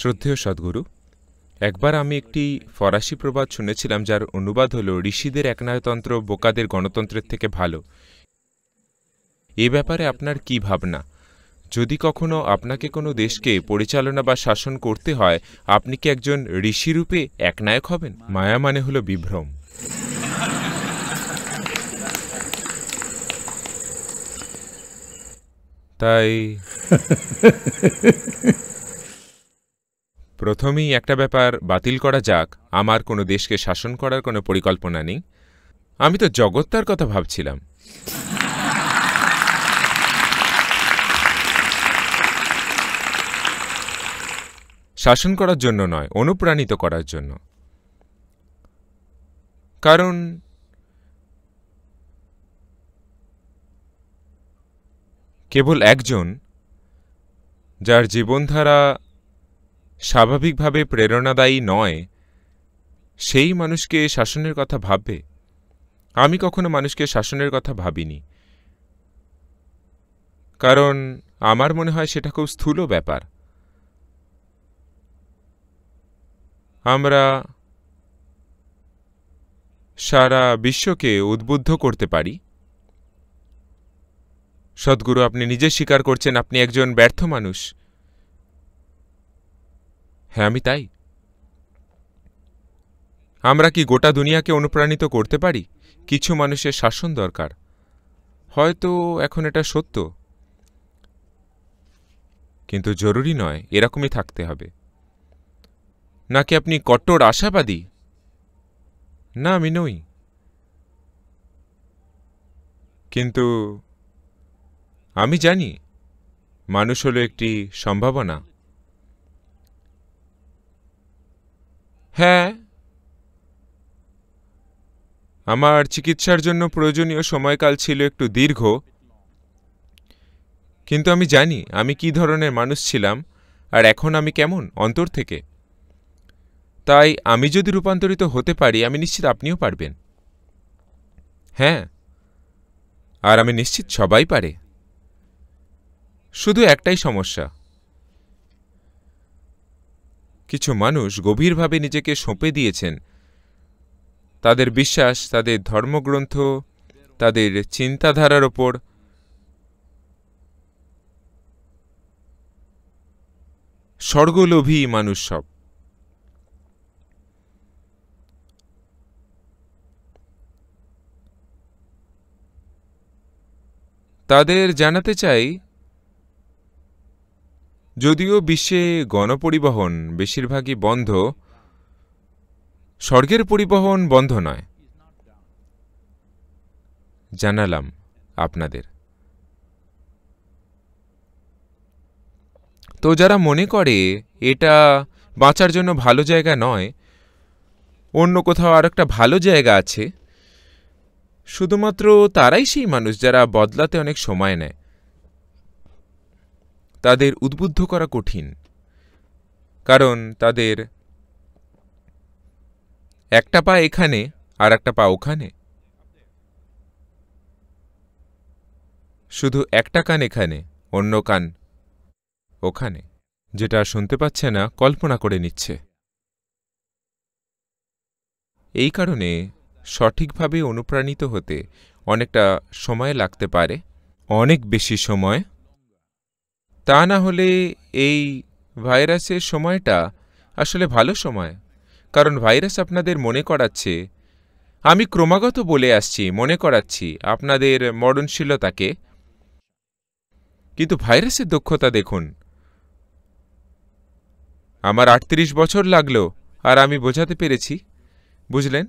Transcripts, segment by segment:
শ্রদ্ধেয় সদ্গুরু একবার আমি একটি ফরাসি প্রবাদ শুনেছিলাম যার অনুবাদ হল ঋষিদের একনায়তন্ত্র বোকাদের গণতন্ত্রের থেকে ভালো এ ব্যাপারে আপনার কি ভাবনা যদি কখনো আপনাকে কোনো দেশকে পরিচালনা বা শাসন করতে হয় আপনি কি একজন ঋষিরূপে একনায়ক হবেন মায়া মানে হলো বিভ্রম তাই প্রথমেই একটা ব্যাপার বাতিল করা যাক আমার কোনো দেশকে শাসন করার কোনো পরিকল্পনা নেই আমি তো জগত্তার কথা ভাবছিলাম শাসন করার জন্য নয় অনুপ্রাণিত করার জন্য কারণ কেবল একজন যার জীবনধারা স্বাভাবিকভাবে প্রেরণাদায়ী নয় সেই মানুষকে শাসনের কথা ভাববে আমি কখনো মানুষকে শাসনের কথা ভাবিনি কারণ আমার মনে হয় সেটা খুব স্থূল ব্যাপার আমরা সারা বিশ্বকে উদ্বুদ্ধ করতে পারি সদ্গুরু আপনি নিজে স্বীকার করছেন আপনি একজন ব্যর্থ মানুষ হ্যাঁ আমি তাই আমরা কি গোটা দুনিয়াকে অনুপ্রাণিত করতে পারি কিছু মানুষের শাসন দরকার হয়তো এখন এটা সত্য কিন্তু জরুরি নয় এরকমই থাকতে হবে নাকি আপনি কট্টর আশাবাদী না আমি নই কিন্তু আমি জানি মানুষ হলো একটি সম্ভাবনা হ্যাঁ আমার চিকিৎসার জন্য প্রয়োজনীয় সময়কাল ছিল একটু দীর্ঘ কিন্তু আমি জানি আমি কি ধরনের মানুষ ছিলাম আর এখন আমি কেমন অন্তর থেকে তাই আমি যদি রূপান্তরিত হতে পারি আমি নিশ্চিত আপনিও পারবেন হ্যাঁ আর আমি নিশ্চিত সবাই পারে শুধু একটাই সমস্যা কিছু মানুষ গভীরভাবে নিজেকে সঁপে দিয়েছেন তাদের বিশ্বাস তাদের ধর্মগ্রন্থ তাদের চিন্তাধারার ওপর স্বর্গলোভী মানুষ সব তাদের জানাতে চাই যদিও বিশ্বে গণপরিবহন বেশিরভাগই বন্ধ স্বর্গের পরিবহন বন্ধ নয় জানালাম আপনাদের তো যারা মনে করে এটা বাঁচার জন্য ভালো জায়গা নয় অন্য কোথাও আর একটা ভালো জায়গা আছে শুধুমাত্র তারাই সেই মানুষ যারা বদলাতে অনেক সময় নেয় তাদের উদ্বুদ্ধ করা কঠিন কারণ তাদের একটা পা এখানে আর একটা পা ওখানে শুধু একটা কান এখানে অন্য কান ওখানে যেটা শুনতে পাচ্ছে না কল্পনা করে নিচ্ছে এই কারণে সঠিকভাবে অনুপ্রাণিত হতে অনেকটা সময় লাগতে পারে অনেক বেশি সময় তা না হলে এই ভাইরাসের সময়টা আসলে ভালো সময় কারণ ভাইরাস আপনাদের মনে করাচ্ছে আমি ক্রমাগত বলে আসছি মনে করাচ্ছি আপনাদের মরণশীলতাকে কিন্তু ভাইরাসের দক্ষতা দেখুন আমার আটত্রিশ বছর লাগলো আর আমি বোঝাতে পেরেছি বুঝলেন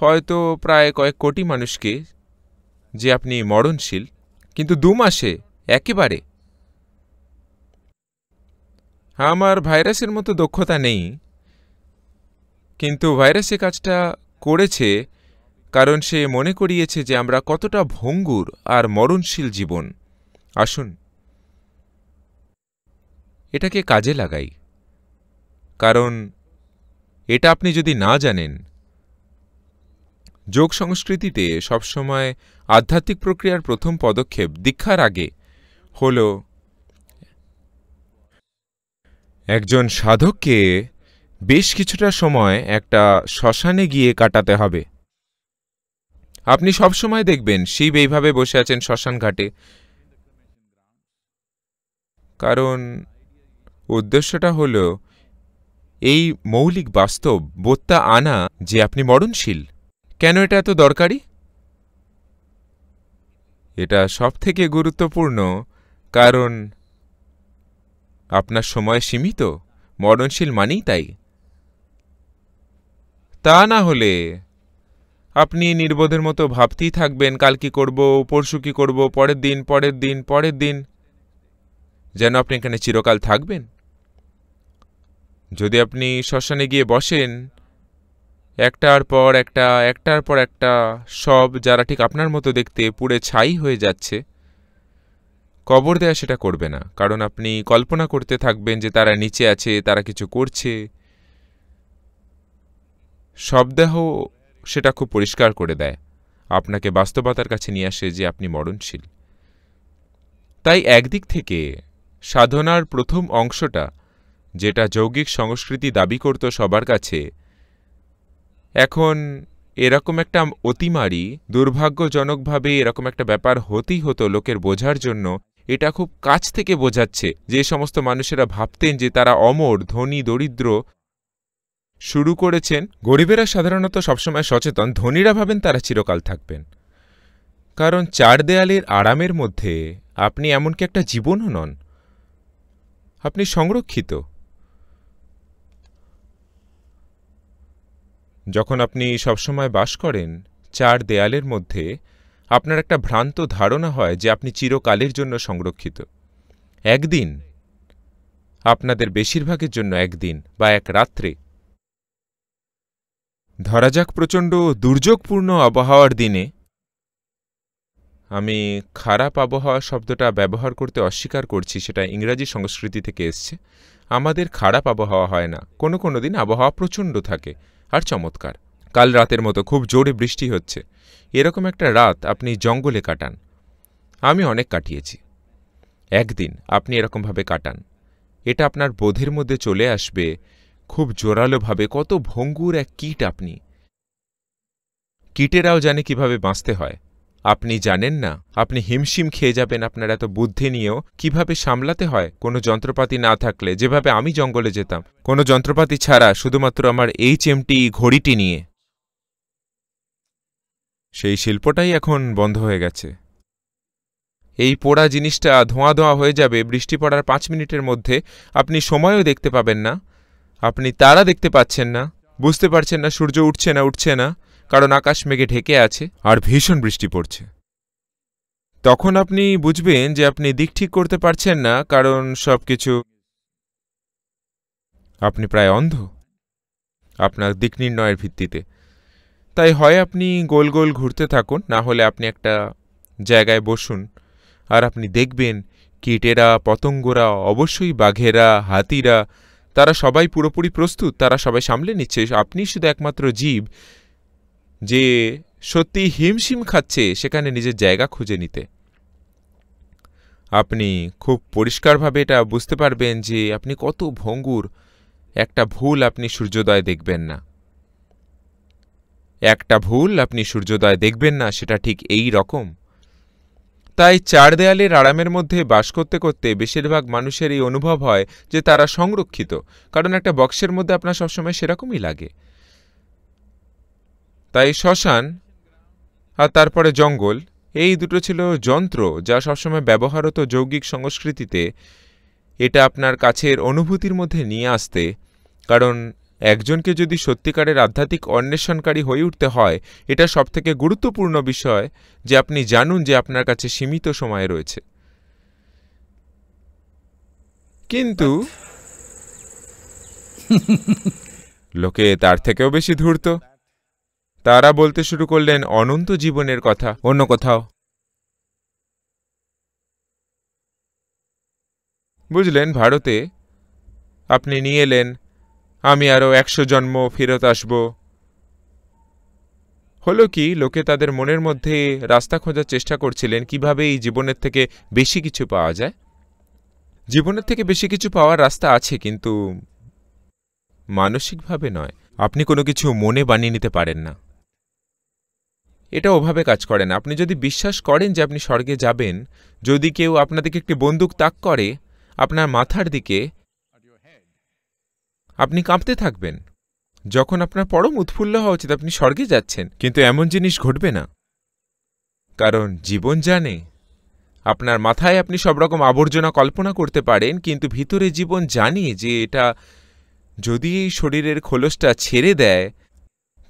হয়তো প্রায় কয়েক কোটি মানুষকে যে আপনি মরণশীল কিন্তু দু মাসে একেবারে আমার ভাইরাসের মতো দক্ষতা নেই কিন্তু ভাইরাসে কাজটা করেছে কারণ সে মনে করিয়েছে যে আমরা কতটা ভঙ্গুর আর মরণশীল জীবন আসুন এটাকে কাজে লাগাই কারণ এটা আপনি যদি না জানেন যোগ সংস্কৃতিতে সবসময় আধ্যাত্মিক প্রক্রিয়ার প্রথম পদক্ষেপ দীক্ষার আগে হল একজন সাধককে বেশ কিছুটা সময় একটা শ্মশানে গিয়ে কাটাতে হবে আপনি সবসময় দেখবেন শিব এইভাবে বসে আছেন শ্মশান ঘাটে কারণ উদ্দেশ্যটা হল এই মৌলিক বাস্তব বোত্তা আনা যে আপনি মরণশীল কেন এটা এত দরকারি এটা সবথেকে গুরুত্বপূর্ণ কারণ আপনার সময় সীমিত মরণশীল মানেই তাই তা না হলে আপনি নির্বোধের মতো ভাবতেই থাকবেন কাল কি করব পরশু কি করব পরের দিন পরের দিন পরের দিন যেন আপনি এখানে চিরকাল থাকবেন যদি আপনি শ্মশানে গিয়ে বসেন একটার পর একটা একটার পর একটা সব যারা ঠিক আপনার মতো দেখতে পুড়ে ছাই হয়ে যাচ্ছে কবর দেয়া সেটা করবে না কারণ আপনি কল্পনা করতে থাকবেন যে তারা নিচে আছে তারা কিছু করছে শবদেহ সেটা খুব পরিষ্কার করে দেয় আপনাকে বাস্তবতার কাছে নিয়ে আসে যে আপনি মরণশীল তাই একদিক থেকে সাধনার প্রথম অংশটা যেটা যৌগিক সংস্কৃতি দাবি করত সবার কাছে এখন এরকম একটা অতিমারি দুর্ভাগ্যজনকভাবে এরকম একটা ব্যাপার হতেই হতো লোকের বোঝার জন্য এটা খুব কাছ থেকে বোঝাচ্ছে যে সমস্ত মানুষেরা ভাবতেন যে তারা অমর ধনী দরিদ্র শুরু করেছেন গরিবেরা সাধারণত সবসময় সচেতন ধনীরা ভাবেন তারা চিরকাল থাকবেন কারণ চার দেয়ালের আরামের মধ্যে আপনি এমনকি একটা জীবনও নন আপনি সংরক্ষিত যখন আপনি সবসময় বাস করেন চার দেয়ালের মধ্যে আপনার একটা ভ্রান্ত ধারণা হয় যে আপনি চিরকালের জন্য সংরক্ষিত একদিন আপনাদের বেশিরভাগের জন্য একদিন বা এক রাত্রে ধরা যাক প্রচণ্ড দুর্যোগপূর্ণ আবহাওয়ার দিনে আমি খারাপ আবহাওয়া শব্দটা ব্যবহার করতে অস্বীকার করছি সেটা ইংরাজি সংস্কৃতি থেকে এসছে আমাদের খারাপ আবহাওয়া হয় না কোনো কোনো দিন আবহাওয়া প্রচণ্ড থাকে আর চমৎকার কাল রাতের মতো খুব জোরে বৃষ্টি হচ্ছে এরকম একটা রাত আপনি জঙ্গলে কাটান আমি অনেক কাটিয়েছি একদিন আপনি এরকমভাবে কাটান এটা আপনার বোধের মধ্যে চলে আসবে খুব জোরালোভাবে কত ভঙ্গুর এক কীট আপনি কীটেরাও জানে কিভাবে বাঁচতে হয় আপনি জানেন না আপনি হিমশিম খেয়ে যাবেন আপনার এত বুদ্ধি নিয়েও কিভাবে সামলাতে হয় কোনো যন্ত্রপাতি না থাকলে যেভাবে আমি জঙ্গলে যেতাম কোনো যন্ত্রপাতি ছাড়া শুধুমাত্র আমার এইচ এমটি ঘড়িটি নিয়ে সেই শিল্পটাই এখন বন্ধ হয়ে গেছে এই পোড়া জিনিসটা ধোঁয়া ধোঁয়া হয়ে যাবে বৃষ্টি পড়ার পাঁচ মিনিটের মধ্যে আপনি সময়ও দেখতে পাবেন না আপনি তারা দেখতে পাচ্ছেন না বুঝতে পারছেন না সূর্য উঠছে না উঠছে না কারণ আকাশ মেঘে ঢেকে আছে আর ভীষণ বৃষ্টি পড়ছে তখন আপনি বুঝবেন যে আপনি দিক ঠিক করতে পারছেন না কারণ সব কিছু আপনি প্রায় অন্ধ আপনার দিক নির্ণয়ের ভিত্তিতে তাই হয় আপনি গোল গোল ঘুরতে থাকুন না হলে আপনি একটা জায়গায় বসুন আর আপনি দেখবেন কীটেরা পতঙ্গরা অবশ্যই বাঘেরা হাতিরা তারা সবাই পুরোপুরি প্রস্তুত তারা সবাই সামলে নিচ্ছে আপনি শুধু একমাত্র জীব যে সত্যি হিমশিম খাচ্ছে সেখানে নিজের জায়গা খুঁজে নিতে আপনি খুব পরিষ্কারভাবে এটা বুঝতে পারবেন যে আপনি কত ভঙ্গুর একটা ভুল আপনি সূর্যোদয় দেখবেন না একটা ভুল আপনি সূর্যোদয় দেখবেন না সেটা ঠিক এই রকম তাই চার দেয়ালের আরামের মধ্যে বাস করতে করতে বেশিরভাগ মানুষের এই অনুভব হয় যে তারা সংরক্ষিত কারণ একটা বক্সের মধ্যে আপনার সবসময় সেরকমই লাগে তাই শ্মশান আর তারপরে জঙ্গল এই দুটো ছিল যন্ত্র যা সবসময় ব্যবহারত যৌগিক সংস্কৃতিতে এটা আপনার কাছের অনুভূতির মধ্যে নিয়ে আসতে কারণ একজনকে যদি সত্যিকারের আধ্যাত্মিক অন্বেষণকারী হয়ে উঠতে হয় এটা সবথেকে গুরুত্বপূর্ণ বিষয় যে আপনি জানুন যে আপনার কাছে সীমিত সময় রয়েছে কিন্তু লোকে তার থেকেও বেশি ধূর্ত তারা বলতে শুরু করলেন অনন্ত জীবনের কথা অন্য কোথাও বুঝলেন ভারতে আপনি নিয়ে এলেন আমি আরও একশো জন্ম ফেরত আসব হলো কি লোকে তাদের মনের মধ্যে রাস্তা খোঁজার চেষ্টা করছিলেন কিভাবে এই জীবনের থেকে বেশি কিছু পাওয়া যায় জীবনের থেকে বেশি কিছু পাওয়ার রাস্তা আছে কিন্তু মানসিকভাবে নয় আপনি কোনো কিছু মনে বানিয়ে নিতে পারেন না এটা ওভাবে কাজ করেন আপনি যদি বিশ্বাস করেন যে আপনি স্বর্গে যাবেন যদি কেউ আপনাদেরকে একটি বন্দুক তাক করে আপনার মাথার দিকে আপনি কাঁপতে থাকবেন যখন আপনার পরম উৎফুল্ল হওয়া উচিত আপনি স্বর্গে যাচ্ছেন কিন্তু এমন জিনিস ঘটবে না কারণ জীবন জানে আপনার মাথায় আপনি সব রকম আবর্জনা কল্পনা করতে পারেন কিন্তু ভিতরে জীবন জানি যে এটা যদি এই শরীরের খোলসটা ছেড়ে দেয়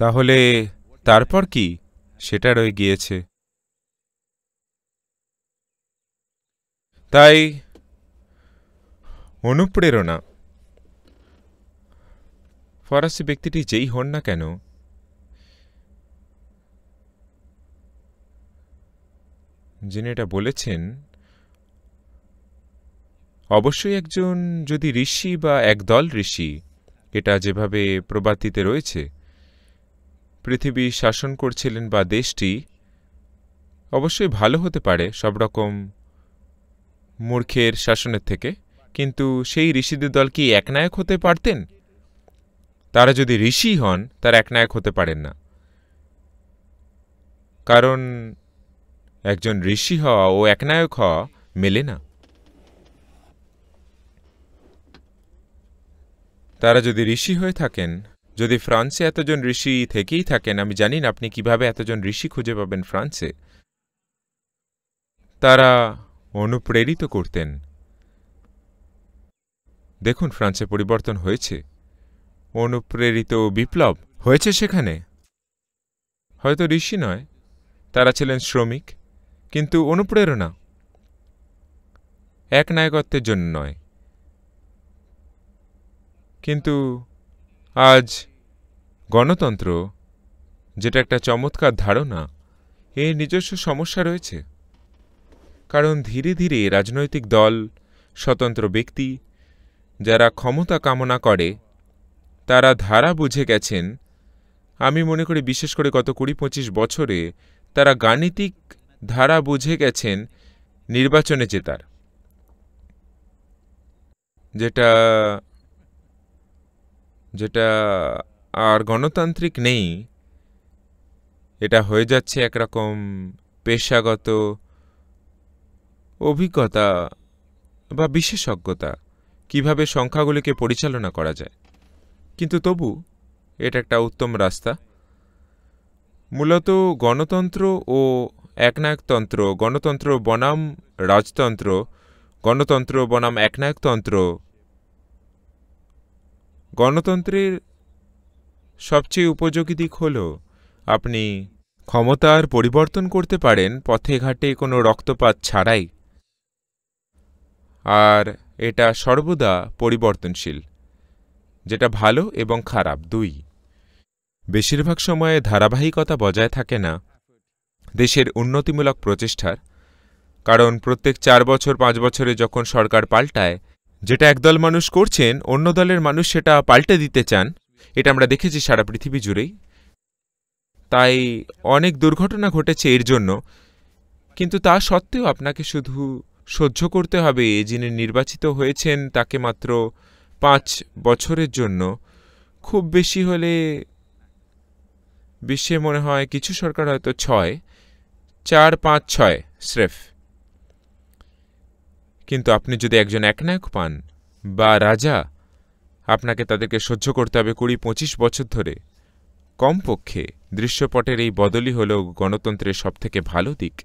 তাহলে তারপর কি সেটা রয়ে গিয়েছে তাই অনুপ্রেরণা ফরাসি ব্যক্তিটি যেই হন না কেন যিনি এটা বলেছেন অবশ্যই একজন যদি ঋষি বা একদল ঋষি এটা যেভাবে প্রবাতিতে রয়েছে পৃথিবী শাসন করছিলেন বা দেশটি অবশ্যই ভালো হতে পারে সব রকম মূর্খের শাসনের থেকে কিন্তু সেই ঋষিদের দল কি একনায়ক হতে পারতেন তারা যদি ঋষি হন তারা একনায়ক হতে পারেন না কারণ একজন ঋষি হওয়া ও একনায়ক হওয়া মেলে না তারা যদি ঋষি হয়ে থাকেন যদি ফ্রান্সে এতজন ঋষি থেকেই থাকেন আমি জানি না আপনি কিভাবে এতজন ঋষি খুঁজে পাবেন ফ্রান্সে তারা অনুপ্রেরিত করতেন দেখুন ফ্রান্সে পরিবর্তন হয়েছে অনুপ্রেরিত বিপ্লব হয়েছে সেখানে হয়তো ঋষি নয় তারা ছিলেন শ্রমিক কিন্তু অনুপ্রেরণা এক নায়কত্বের জন্য নয় কিন্তু আজ গণতন্ত্র যেটা একটা চমৎকার ধারণা এর নিজস্ব সমস্যা রয়েছে কারণ ধীরে ধীরে রাজনৈতিক দল স্বতন্ত্র ব্যক্তি যারা ক্ষমতা কামনা করে তারা ধারা বুঝে গেছেন আমি মনে করি বিশেষ করে গত কুড়ি পঁচিশ বছরে তারা গাণিতিক ধারা বুঝে গেছেন নির্বাচনে জেতার যেটা যেটা আর গণতান্ত্রিক নেই এটা হয়ে যাচ্ছে একরকম পেশাগত অভিজ্ঞতা বা বিশেষজ্ঞতা কিভাবে সংখ্যাগুলিকে পরিচালনা করা যায় কিন্তু তবু এটা একটা উত্তম রাস্তা মূলত গণতন্ত্র ও একনায়কতন্ত্র গণতন্ত্র বনাম রাজতন্ত্র গণতন্ত্র বনাম একনায়কতন্ত্র গণতন্ত্রের সবচেয়ে উপযোগী দিক হল আপনি ক্ষমতার পরিবর্তন করতে পারেন পথে ঘাটে কোনো রক্তপাত ছাড়াই আর এটা সর্বদা পরিবর্তনশীল যেটা ভালো এবং খারাপ দুই বেশিরভাগ সময়ে ধারাবাহিকতা বজায় থাকে না দেশের উন্নতিমূলক প্রচেষ্টার কারণ প্রত্যেক চার বছর পাঁচ বছরে যখন সরকার পাল্টায় যেটা একদল মানুষ করছেন অন্য দলের মানুষ সেটা পাল্টে দিতে চান এটা আমরা দেখেছি সারা পৃথিবী জুড়েই তাই অনেক দুর্ঘটনা ঘটেছে এর জন্য কিন্তু তা সত্ত্বেও আপনাকে শুধু সহ্য করতে হবে যিনি নির্বাচিত হয়েছেন তাকে মাত্র পাঁচ বছরের জন্য খুব বেশি হলে বিশ্বে মনে হয় কিছু সরকার হয়তো ছয় চার পাঁচ ছয় স্রেফ কিন্তু আপনি যদি একজন একনায়ক পান বা রাজা আপনাকে তাদেরকে সহ্য করতে হবে কুড়ি পঁচিশ বছর ধরে কমপক্ষে দৃশ্যপটের এই বদলই হল গণতন্ত্রের সবথেকে ভালো দিক